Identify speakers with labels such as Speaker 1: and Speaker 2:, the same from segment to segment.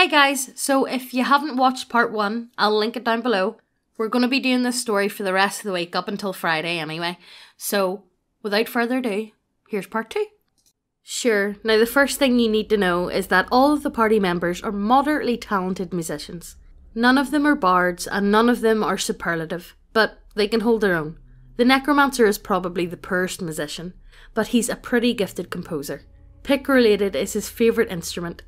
Speaker 1: Hey guys, so if you haven't watched part one, I'll link it down below. We're going to be doing this story for the rest of the week, up until Friday anyway. So, without further ado, here's part two. Sure, now the first thing you need to know is that all of the party members are moderately talented musicians. None of them are bards, and none of them are superlative, but they can hold their own. The Necromancer is probably the poorest musician, but he's a pretty gifted composer. Pick related is his favourite instrument,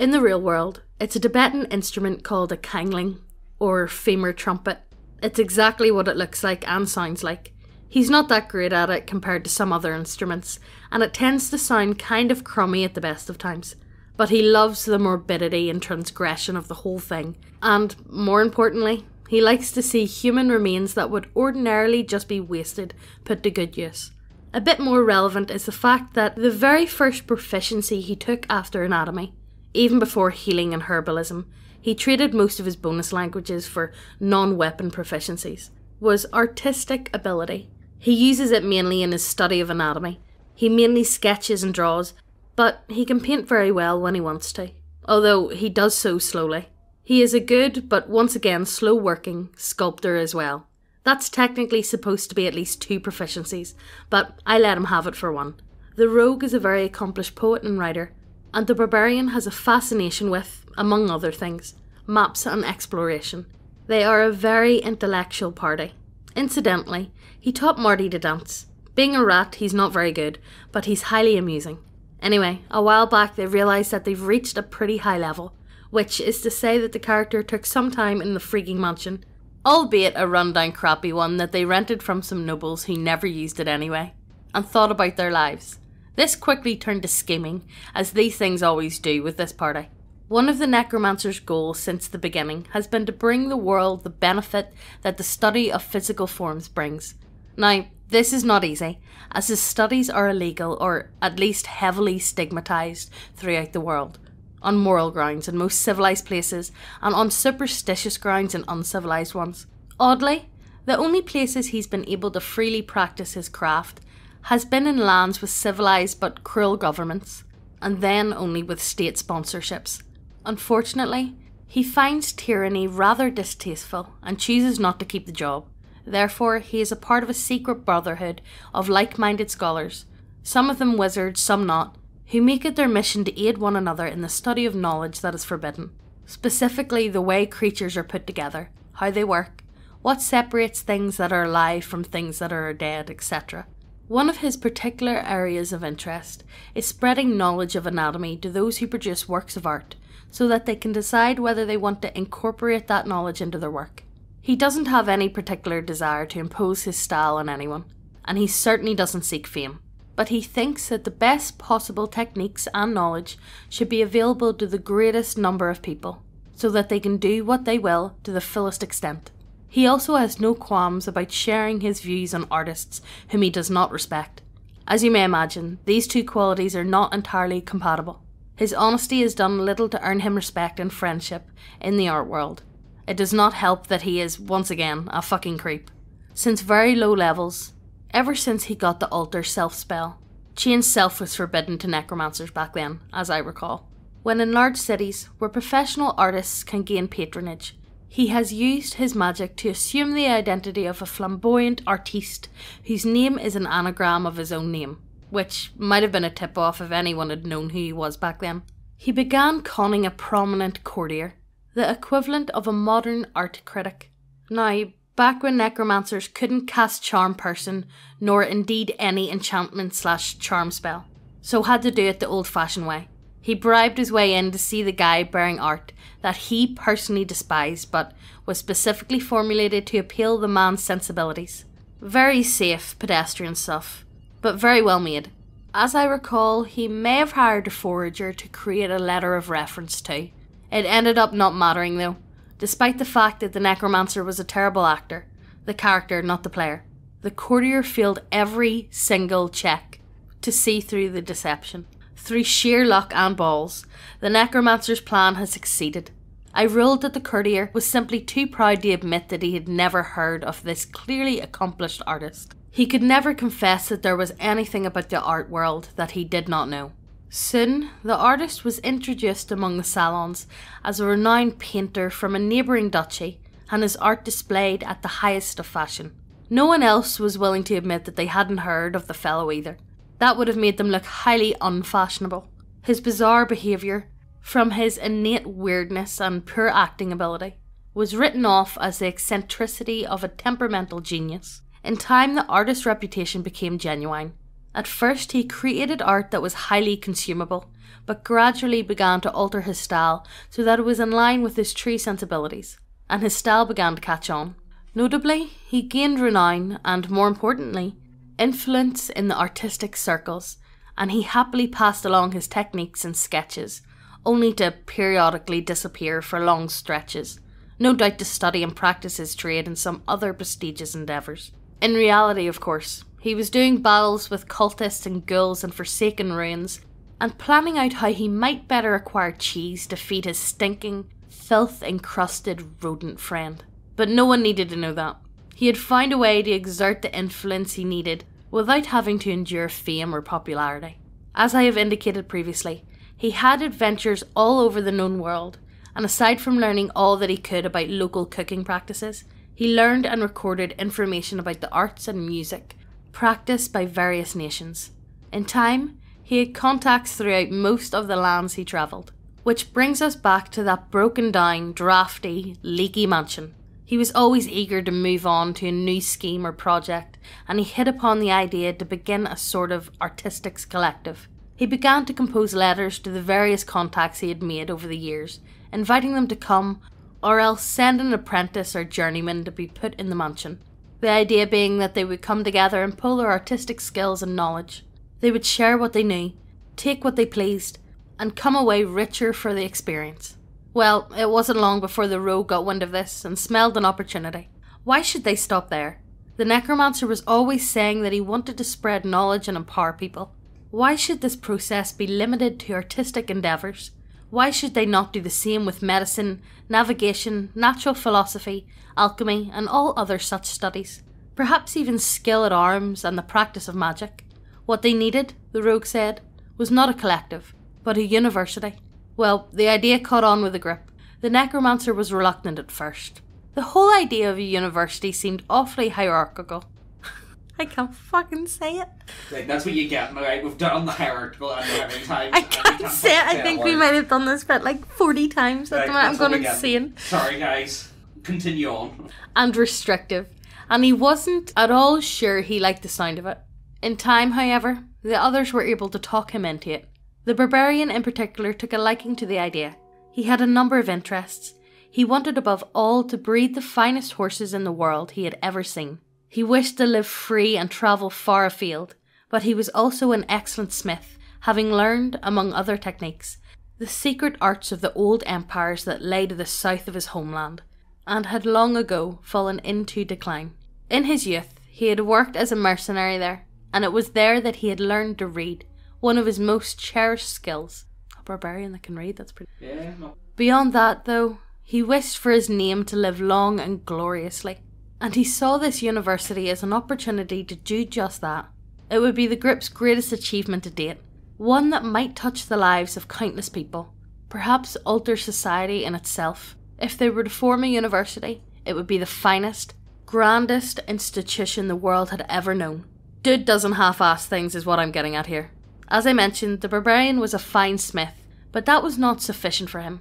Speaker 1: in the real world, it's a Tibetan instrument called a kangling, or femur trumpet. It's exactly what it looks like and sounds like. He's not that great at it compared to some other instruments, and it tends to sound kind of crummy at the best of times. But he loves the morbidity and transgression of the whole thing, and more importantly, he likes to see human remains that would ordinarily just be wasted put to good use. A bit more relevant is the fact that the very first proficiency he took after anatomy even before healing and herbalism, he traded most of his bonus languages for non weapon proficiencies, was artistic ability. He uses it mainly in his study of anatomy. He mainly sketches and draws, but he can paint very well when he wants to, although he does so slowly. He is a good, but once again slow working, sculptor as well. That's technically supposed to be at least two proficiencies, but I let him have it for one. The rogue is a very accomplished poet and writer, and the barbarian has a fascination with, among other things, maps and exploration. They are a very intellectual party. Incidentally, he taught Marty to dance. Being a rat, he's not very good, but he's highly amusing. Anyway, a while back they realised that they've reached a pretty high level, which is to say that the character took some time in the freaking mansion, albeit a rundown crappy one that they rented from some nobles who never used it anyway, and thought about their lives. This quickly turned to scheming, as these things always do with this party. One of the Necromancer's goals since the beginning has been to bring the world the benefit that the study of physical forms brings. Now, this is not easy, as his studies are illegal or at least heavily stigmatised throughout the world, on moral grounds in most civilised places, and on superstitious grounds in uncivilised ones. Oddly, the only places he's been able to freely practice his craft has been in lands with civilised but cruel governments, and then only with state sponsorships. Unfortunately, he finds tyranny rather distasteful and chooses not to keep the job. Therefore, he is a part of a secret brotherhood of like minded scholars, some of them wizards, some not, who make it their mission to aid one another in the study of knowledge that is forbidden, specifically the way creatures are put together, how they work, what separates things that are alive from things that are dead, etc. One of his particular areas of interest is spreading knowledge of anatomy to those who produce works of art so that they can decide whether they want to incorporate that knowledge into their work. He doesn't have any particular desire to impose his style on anyone, and he certainly doesn't seek fame. But he thinks that the best possible techniques and knowledge should be available to the greatest number of people, so that they can do what they will to the fullest extent. He also has no qualms about sharing his views on artists whom he does not respect. As you may imagine, these two qualities are not entirely compatible. His honesty has done little to earn him respect and friendship in the art world. It does not help that he is, once again, a fucking creep. Since very low levels, ever since he got the altar self spell, chain self was forbidden to necromancers back then, as I recall. When in large cities, where professional artists can gain patronage, he has used his magic to assume the identity of a flamboyant artiste whose name is an anagram of his own name, which might have been a tip off if anyone had known who he was back then. He began conning a prominent courtier, the equivalent of a modern art critic. Now, back when necromancers couldn't cast charm person, nor indeed any enchantment slash charm spell, so had to do it the old fashioned way. He bribed his way in to see the guy bearing art that he personally despised but was specifically formulated to appeal the man's sensibilities. Very safe pedestrian stuff, but very well made. As I recall, he may have hired a forager to create a letter of reference to. It ended up not mattering though, despite the fact that the necromancer was a terrible actor, the character, not the player. The courtier failed every single check to see through the deception through sheer luck and balls, the necromancer's plan had succeeded. I ruled that the courtier was simply too proud to admit that he had never heard of this clearly accomplished artist. He could never confess that there was anything about the art world that he did not know. Soon, the artist was introduced among the salons as a renowned painter from a neighbouring duchy, and his art displayed at the highest of fashion. No one else was willing to admit that they hadn't heard of the fellow either. That would have made them look highly unfashionable. His bizarre behaviour, from his innate weirdness and poor acting ability, was written off as the eccentricity of a temperamental genius. In time, the artist's reputation became genuine. At first, he created art that was highly consumable, but gradually began to alter his style so that it was in line with his true sensibilities, and his style began to catch on. Notably, he gained renown and, more importantly, influence in the artistic circles, and he happily passed along his techniques and sketches, only to periodically disappear for long stretches, no doubt to study and practice his trade in some other prestigious endeavours. In reality, of course, he was doing battles with cultists and ghouls and forsaken ruins, and planning out how he might better acquire cheese to feed his stinking, filth encrusted rodent friend. But no one needed to know that he'd find a way to exert the influence he needed without having to endure fame or popularity. As I have indicated previously, he had adventures all over the known world, and aside from learning all that he could about local cooking practices, he learned and recorded information about the arts and music practiced by various nations. In time, he had contacts throughout most of the lands he travelled, which brings us back to that broken down, drafty, leaky mansion he was always eager to move on to a new scheme or project, and he hit upon the idea to begin a sort of artistics collective. He began to compose letters to the various contacts he had made over the years, inviting them to come, or else send an apprentice or journeyman to be put in the mansion. The idea being that they would come together and pull their artistic skills and knowledge. They would share what they knew, take what they pleased, and come away richer for the experience. Well, it wasn't long before the rogue got wind of this and smelled an opportunity. Why should they stop there? The necromancer was always saying that he wanted to spread knowledge and empower people. Why should this process be limited to artistic endeavours? Why should they not do the same with medicine, navigation, natural philosophy, alchemy, and all other such studies? Perhaps even skill at arms and the practice of magic. What they needed, the rogue said, was not a collective, but a university. Well, the idea caught on with a grip. The necromancer was reluctant at first. The whole idea of a university seemed awfully hierarchical. I can't fucking say it. Like, that's what you get, alright? We've done the hierarchical I can't, say it. I think we might have done this bit like 40 times That's like, the I'm going insane. Sorry, guys. Continue on. And restrictive. And he wasn't at all sure he liked the sound of it. In time, however, the others were able to talk him into it. The barbarian in particular took a liking to the idea. He had a number of interests. He wanted above all to breed the finest horses in the world he had ever seen. He wished to live free and travel far afield, but he was also an excellent smith, having learned, among other techniques, the secret arts of the old empires that lay to the south of his homeland, and had long ago fallen into decline. In his youth, he had worked as a mercenary there, and it was there that he had learned to read one of his most cherished skills. A barbarian that can read, that's pretty. Yeah. Beyond that, though, he wished for his name to live long and gloriously, and he saw this university as an opportunity to do just that. It would be the group's greatest achievement to date, one that might touch the lives of countless people, perhaps alter society in itself. If they were to form a university, it would be the finest, grandest institution the world had ever known. Dude doesn't half ass things, is what I'm getting at here. As I mentioned, the barbarian was a fine smith, but that was not sufficient for him.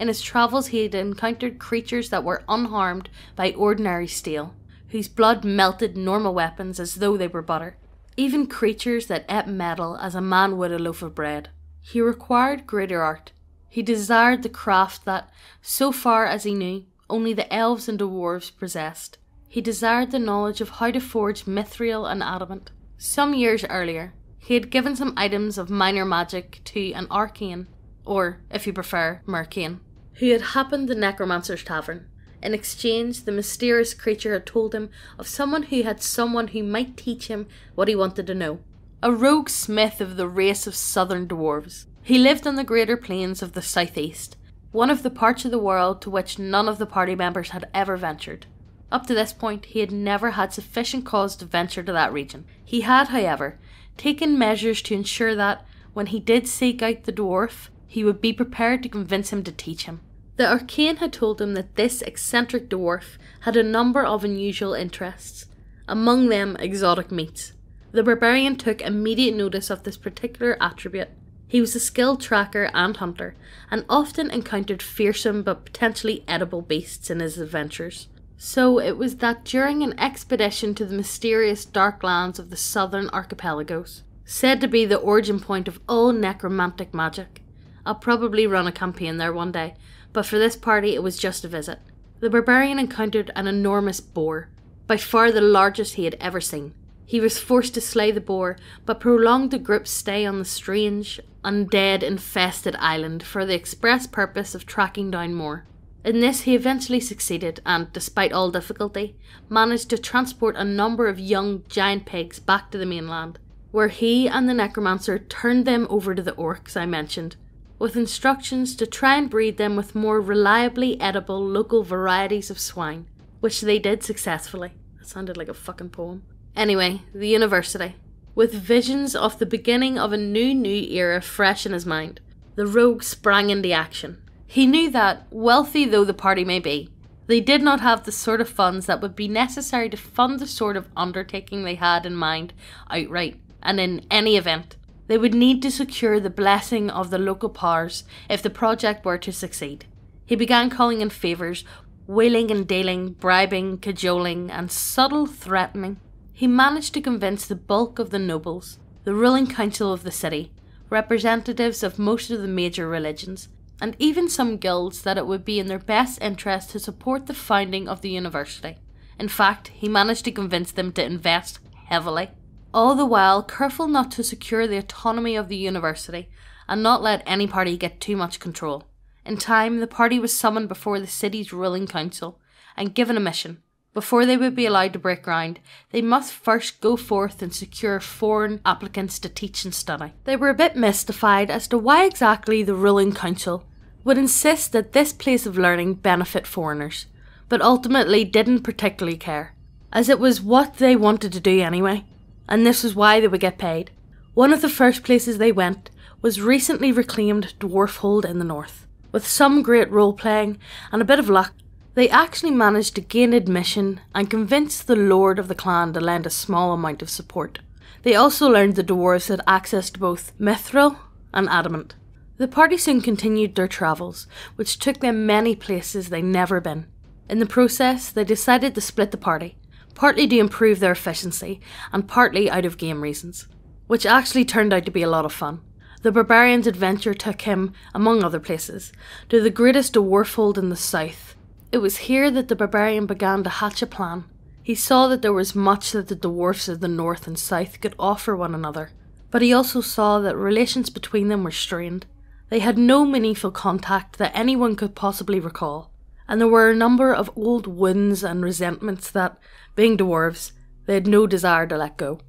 Speaker 1: In his travels, he had encountered creatures that were unharmed by ordinary steel, whose blood melted normal weapons as though they were butter. Even creatures that ate metal as a man would a loaf of bread. He required greater art. He desired the craft that, so far as he knew, only the elves and dwarves possessed. He desired the knowledge of how to forge mithril and adamant. Some years earlier, he had given some items of minor magic to an arcane, or, if you prefer, mercane, who had happened the necromancer's tavern. In exchange, the mysterious creature had told him of someone who had someone who might teach him what he wanted to know. A rogue smith of the race of southern dwarves. He lived on the greater plains of the southeast, one of the parts of the world to which none of the party members had ever ventured. Up to this point, he had never had sufficient cause to venture to that region. He had, however, taken measures to ensure that, when he did seek out the dwarf, he would be prepared to convince him to teach him. The Arcane had told him that this eccentric dwarf had a number of unusual interests, among them exotic meats. The barbarian took immediate notice of this particular attribute. He was a skilled tracker and hunter, and often encountered fearsome but potentially edible beasts in his adventures. So it was that during an expedition to the mysterious dark lands of the southern archipelagos, said to be the origin point of all necromantic magic, I'll probably run a campaign there one day, but for this party it was just a visit. The barbarian encountered an enormous boar, by far the largest he had ever seen. He was forced to slay the boar, but prolonged the group's stay on the strange, undead infested island for the express purpose of tracking down more. In this, he eventually succeeded and, despite all difficulty, managed to transport a number of young giant pigs back to the mainland, where he and the necromancer turned them over to the orcs I mentioned, with instructions to try and breed them with more reliably edible local varieties of swine, which they did successfully. That sounded like a fucking poem. Anyway, the university. With visions of the beginning of a new, new era fresh in his mind, the rogue sprang into action. He knew that, wealthy though the party may be, they did not have the sort of funds that would be necessary to fund the sort of undertaking they had in mind outright, and in any event, they would need to secure the blessing of the local powers if the project were to succeed. He began calling in favours, wheeling and dealing, bribing, cajoling, and subtle threatening. He managed to convince the bulk of the nobles, the ruling council of the city, representatives of most of the major religions, and even some guilds that it would be in their best interest to support the founding of the university. In fact, he managed to convince them to invest heavily. All the while, careful not to secure the autonomy of the university and not let any party get too much control. In time, the party was summoned before the city's ruling council and given a mission. Before they would be allowed to break ground, they must first go forth and secure foreign applicants to teach and study. They were a bit mystified as to why exactly the ruling council would insist that this place of learning benefit foreigners, but ultimately didn't particularly care, as it was what they wanted to do anyway, and this was why they would get paid. One of the first places they went was recently reclaimed Dwarf Hold in the north. With some great role playing and a bit of luck, they actually managed to gain admission and convince the lord of the clan to lend a small amount of support. They also learned the dwarves had access to both mithril and adamant, the party soon continued their travels, which took them many places they never been. In the process, they decided to split the party, partly to improve their efficiency and partly out of game reasons, which actually turned out to be a lot of fun. The barbarian's adventure took him, among other places, to the greatest dwarfhold in the south. It was here that the barbarian began to hatch a plan. He saw that there was much that the dwarfs of the north and south could offer one another, but he also saw that relations between them were strained. They had no meaningful contact that anyone could possibly recall, and there were a number of old wounds and resentments that, being dwarves, they had no desire to let go.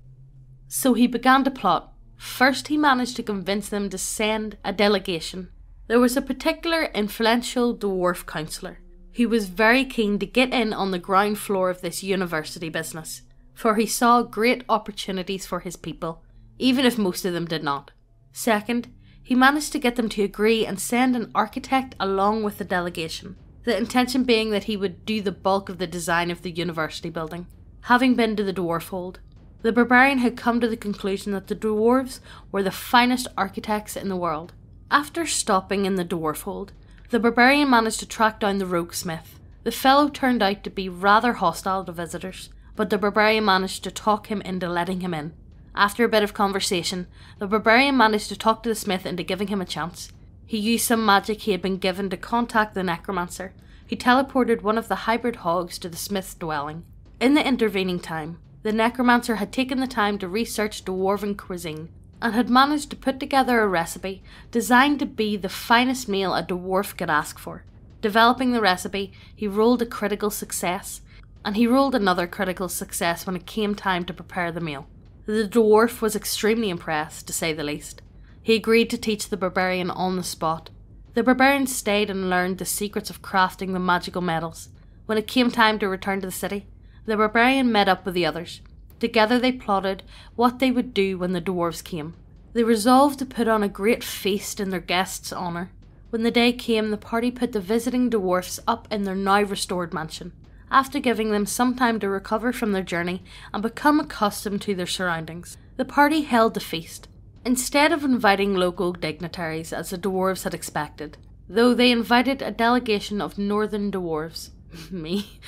Speaker 1: So he began to plot. First, he managed to convince them to send a delegation. There was a particular influential dwarf councillor who was very keen to get in on the ground floor of this university business, for he saw great opportunities for his people, even if most of them did not. Second, he managed to get them to agree and send an architect along with the delegation, the intention being that he would do the bulk of the design of the university building. Having been to the dwarfhold, the barbarian had come to the conclusion that the dwarves were the finest architects in the world. After stopping in the dwarfhold, the barbarian managed to track down the rogue smith. The fellow turned out to be rather hostile to visitors, but the barbarian managed to talk him into letting him in. After a bit of conversation, the barbarian managed to talk to the smith into giving him a chance. He used some magic he had been given to contact the necromancer, He teleported one of the hybrid hogs to the smith's dwelling. In the intervening time, the necromancer had taken the time to research dwarven cuisine and had managed to put together a recipe designed to be the finest meal a dwarf could ask for. Developing the recipe, he rolled a critical success, and he rolled another critical success when it came time to prepare the meal. The dwarf was extremely impressed, to say the least. He agreed to teach the barbarian on the spot. The barbarian stayed and learned the secrets of crafting the magical metals. When it came time to return to the city, the barbarian met up with the others. Together they plotted what they would do when the dwarves came. They resolved to put on a great feast in their guests' honour. When the day came, the party put the visiting dwarfs up in their now restored mansion after giving them some time to recover from their journey and become accustomed to their surroundings. The party held a feast, instead of inviting local dignitaries as the dwarves had expected, though they invited a delegation of northern dwarves. Me.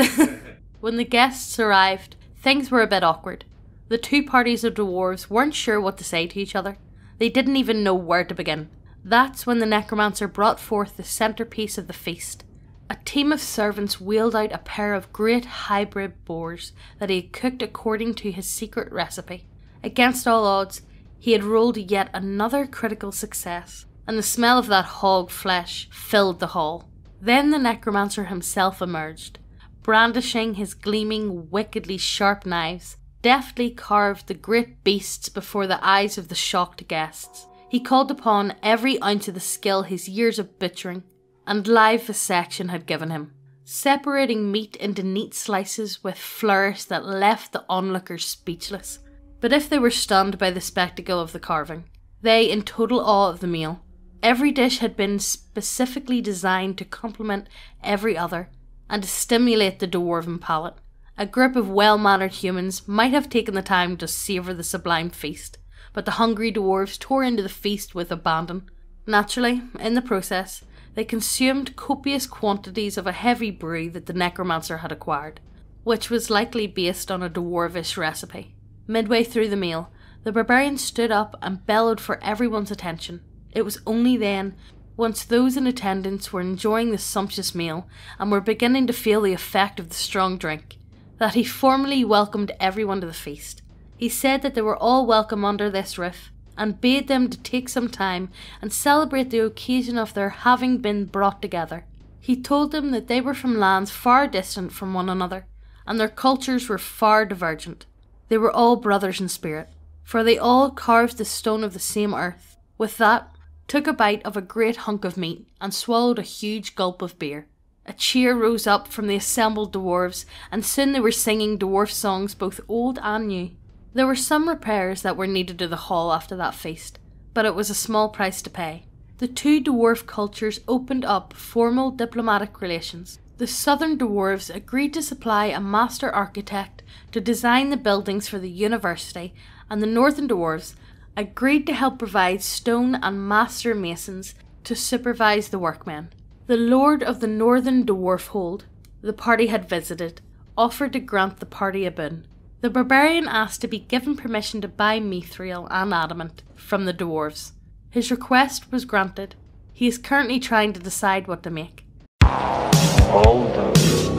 Speaker 1: when the guests arrived, things were a bit awkward. The two parties of dwarves weren't sure what to say to each other. They didn't even know where to begin. That's when the necromancer brought forth the centerpiece of the feast a team of servants wheeled out a pair of great hybrid boars that he had cooked according to his secret recipe. Against all odds, he had rolled yet another critical success, and the smell of that hog flesh filled the hall. Then the necromancer himself emerged, brandishing his gleaming, wickedly sharp knives, deftly carved the great beasts before the eyes of the shocked guests. He called upon every ounce of the skill his years of butchering and live section had given him, separating meat into neat slices with flourish that left the onlookers speechless. But if they were stunned by the spectacle of the carving, they in total awe of the meal. Every dish had been specifically designed to complement every other and to stimulate the dwarven palate. A group of well mannered humans might have taken the time to savour the sublime feast, but the hungry dwarves tore into the feast with abandon. Naturally, in the process, they consumed copious quantities of a heavy brew that the necromancer had acquired, which was likely based on a dwarvish recipe. Midway through the meal, the barbarian stood up and bellowed for everyone's attention. It was only then, once those in attendance were enjoying the sumptuous meal and were beginning to feel the effect of the strong drink, that he formally welcomed everyone to the feast. He said that they were all welcome under this roof and bade them to take some time and celebrate the occasion of their having been brought together. He told them that they were from lands far distant from one another, and their cultures were far divergent. They were all brothers in spirit, for they all carved the stone of the same earth. With that, took a bite of a great hunk of meat and swallowed a huge gulp of beer. A cheer rose up from the assembled dwarfs, and soon they were singing dwarf songs both old and new. There were some repairs that were needed to the hall after that feast, but it was a small price to pay. The two dwarf cultures opened up formal diplomatic relations. The southern dwarves agreed to supply a master architect to design the buildings for the university, and the northern dwarves agreed to help provide stone and master masons to supervise the workmen. The lord of the northern dwarf hold the party had visited offered to grant the party a boon. The barbarian asked to be given permission to buy mithril and adamant from the dwarves. His request was granted. He is currently trying to decide what to make. All those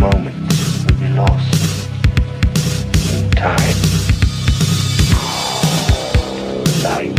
Speaker 1: moments will be lost in time. Life.